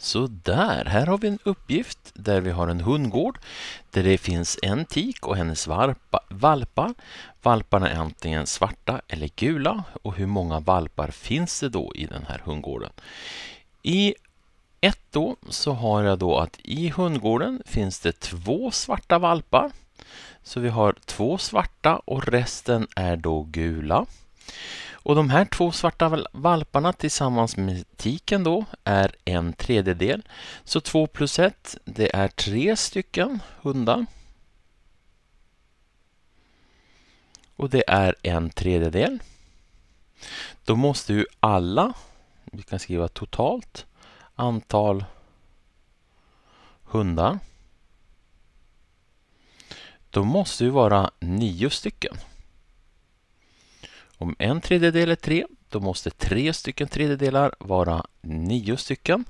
Så där, här har vi en uppgift där vi har en hundgård där det finns en tik och hennes varpa, valpar. Valparna är antingen svarta eller gula och hur många valpar finns det då i den här hundgården? I ett då så har jag då att i hundgården finns det två svarta valpar. Så vi har två svarta och resten är då gula. Och de här två svarta valparna tillsammans med tiken då är en tredjedel. Så 2 plus 1, det är tre stycken hundar. Och det är en tredjedel. Då måste ju alla, vi kan skriva totalt, antal hundar. Då måste ju vara nio stycken. Om en tredjedel är tre, då måste tre stycken tredjedelar vara nio stycken.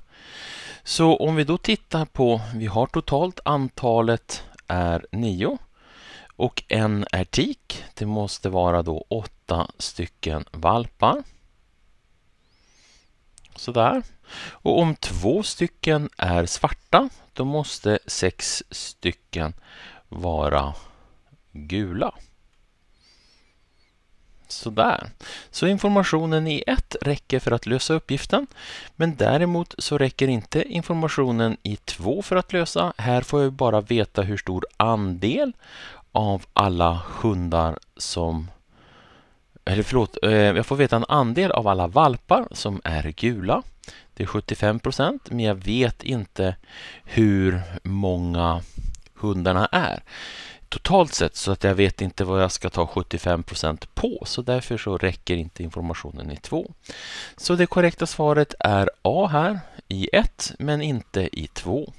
Så om vi då tittar på, vi har totalt antalet är 9 och en är tik. Det måste vara då åtta stycken valpar. Sådär. Och om två stycken är svarta, då måste sex stycken vara gula. Sådär. Så informationen i ett räcker för att lösa uppgiften, men däremot så räcker inte informationen i två för att lösa. Här får jag bara veta hur stor andel av alla hundar som eller förlåt, eh, jag får veta en andel av alla valpar som är gula. Det är 75 procent, men jag vet inte hur många hundarna är totalt sett så att jag vet inte vad jag ska ta 75 på så därför så räcker inte informationen i 2. Så det korrekta svaret är A här i 1 men inte i 2.